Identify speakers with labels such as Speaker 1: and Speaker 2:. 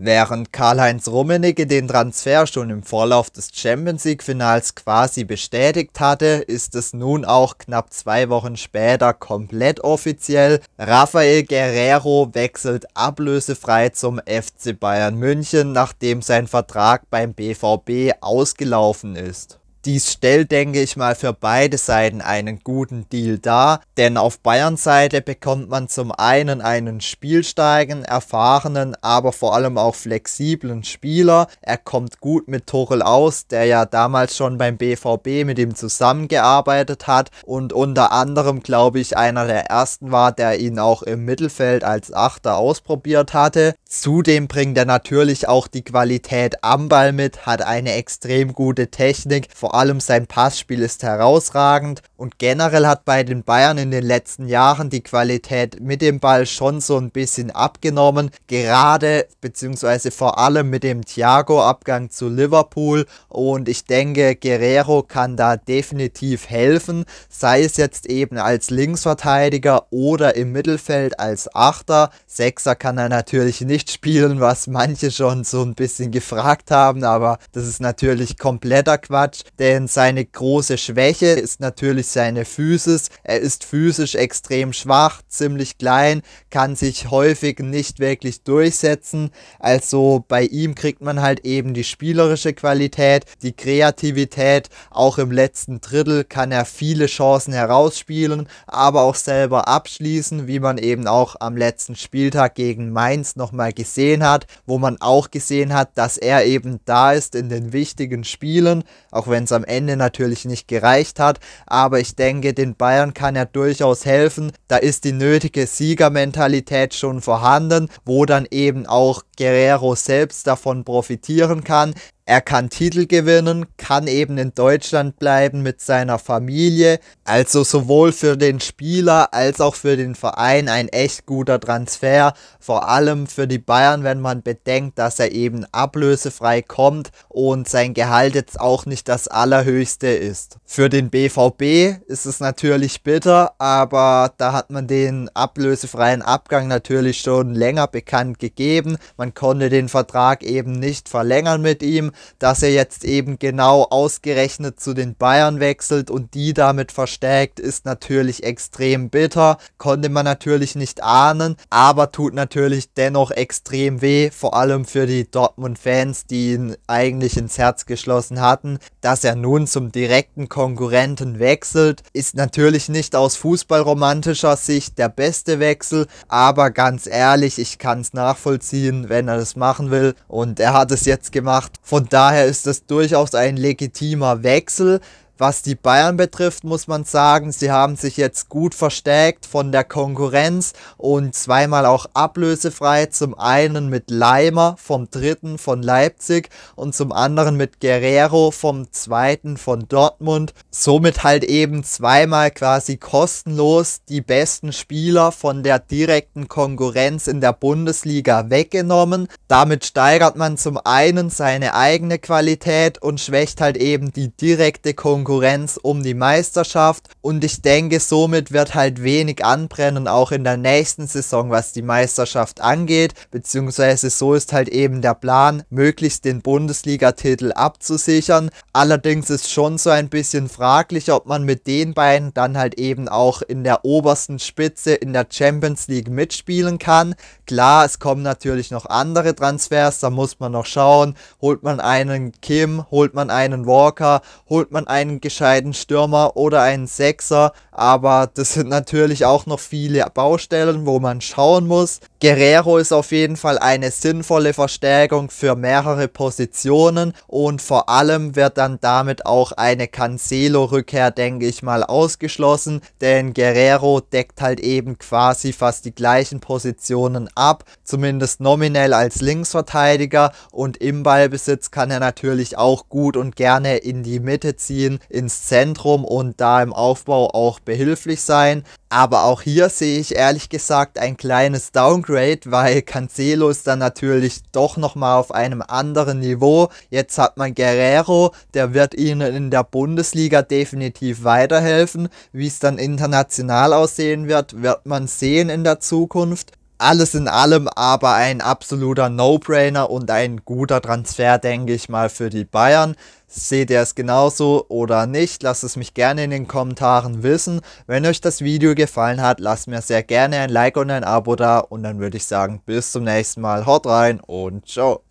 Speaker 1: Während Karl-Heinz Rummenigge den Transfer schon im Vorlauf des Champions League-Finals quasi bestätigt hatte, ist es nun auch knapp zwei Wochen später komplett offiziell. Rafael Guerrero wechselt ablösefrei zum FC Bayern München, nachdem sein Vertrag beim BVB ausgelaufen ist. Dies stellt, denke ich mal, für beide Seiten einen guten Deal dar, denn auf Bayerns Seite bekommt man zum einen einen spielsteigen, erfahrenen, aber vor allem auch flexiblen Spieler. Er kommt gut mit Tuchel aus, der ja damals schon beim BVB mit ihm zusammengearbeitet hat und unter anderem, glaube ich, einer der ersten war, der ihn auch im Mittelfeld als Achter ausprobiert hatte. Zudem bringt er natürlich auch die Qualität am Ball mit, hat eine extrem gute Technik, vor allem sein Passspiel ist herausragend und generell hat bei den Bayern in den letzten Jahren die Qualität mit dem Ball schon so ein bisschen abgenommen, gerade beziehungsweise vor allem mit dem Thiago-Abgang zu Liverpool und ich denke, Guerrero kann da definitiv helfen, sei es jetzt eben als Linksverteidiger oder im Mittelfeld als Achter, Sechser kann er natürlich nicht nicht spielen, was manche schon so ein bisschen gefragt haben, aber das ist natürlich kompletter Quatsch, denn seine große Schwäche ist natürlich seine Physis. Er ist physisch extrem schwach, ziemlich klein, kann sich häufig nicht wirklich durchsetzen. Also bei ihm kriegt man halt eben die spielerische Qualität, die Kreativität. Auch im letzten Drittel kann er viele Chancen herausspielen, aber auch selber abschließen, wie man eben auch am letzten Spieltag gegen Mainz nochmal mal gesehen hat, wo man auch gesehen hat, dass er eben da ist in den wichtigen Spielen, auch wenn es am Ende natürlich nicht gereicht hat. Aber ich denke, den Bayern kann er durchaus helfen. Da ist die nötige Siegermentalität schon vorhanden, wo dann eben auch Guerrero selbst davon profitieren kann. Er kann Titel gewinnen, kann eben in Deutschland bleiben mit seiner Familie. Also sowohl für den Spieler als auch für den Verein ein echt guter Transfer. Vor allem für die Bayern, wenn man bedenkt, dass er eben ablösefrei kommt und sein Gehalt jetzt auch nicht das allerhöchste ist. Für den BVB ist es natürlich bitter, aber da hat man den ablösefreien Abgang natürlich schon länger bekannt gegeben. Man konnte den Vertrag eben nicht verlängern mit ihm dass er jetzt eben genau ausgerechnet zu den Bayern wechselt und die damit verstärkt, ist natürlich extrem bitter. Konnte man natürlich nicht ahnen, aber tut natürlich dennoch extrem weh, vor allem für die Dortmund-Fans, die ihn eigentlich ins Herz geschlossen hatten. Dass er nun zum direkten Konkurrenten wechselt, ist natürlich nicht aus fußballromantischer Sicht der beste Wechsel, aber ganz ehrlich, ich kann es nachvollziehen, wenn er das machen will und er hat es jetzt gemacht. Von daher ist das durchaus ein legitimer Wechsel, was die Bayern betrifft, muss man sagen, sie haben sich jetzt gut verstärkt von der Konkurrenz und zweimal auch ablösefrei. Zum einen mit Leimer vom dritten von Leipzig und zum anderen mit Guerrero vom zweiten von Dortmund. Somit halt eben zweimal quasi kostenlos die besten Spieler von der direkten Konkurrenz in der Bundesliga weggenommen. Damit steigert man zum einen seine eigene Qualität und schwächt halt eben die direkte Konkurrenz Konkurrenz um die Meisterschaft und ich denke, somit wird halt wenig anbrennen, auch in der nächsten Saison, was die Meisterschaft angeht, beziehungsweise so ist halt eben der Plan, möglichst den Bundesliga-Titel abzusichern. Allerdings ist schon so ein bisschen fraglich, ob man mit den beiden dann halt eben auch in der obersten Spitze in der Champions League mitspielen kann. Klar, es kommen natürlich noch andere Transfers, da muss man noch schauen, holt man einen Kim, holt man einen Walker, holt man einen gescheiten Stürmer oder einen Sechser aber das sind natürlich auch noch viele Baustellen, wo man schauen muss. Guerrero ist auf jeden Fall eine sinnvolle Verstärkung für mehrere Positionen und vor allem wird dann damit auch eine Cancelo-Rückkehr, denke ich mal, ausgeschlossen, denn Guerrero deckt halt eben quasi fast die gleichen Positionen ab, zumindest nominell als Linksverteidiger und im Ballbesitz kann er natürlich auch gut und gerne in die Mitte ziehen, ins Zentrum und da im Aufbau auch behilflich sein. Aber auch hier sehe ich ehrlich gesagt ein kleines Downgrade, weil Cancelo ist dann natürlich doch nochmal auf einem anderen Niveau. Jetzt hat man Guerrero, der wird ihnen in der Bundesliga definitiv weiterhelfen. Wie es dann international aussehen wird, wird man sehen in der Zukunft alles in allem aber ein absoluter No-Brainer und ein guter Transfer, denke ich mal, für die Bayern. Seht ihr es genauso oder nicht? Lasst es mich gerne in den Kommentaren wissen. Wenn euch das Video gefallen hat, lasst mir sehr gerne ein Like und ein Abo da. Und dann würde ich sagen, bis zum nächsten Mal. Haut rein und ciao.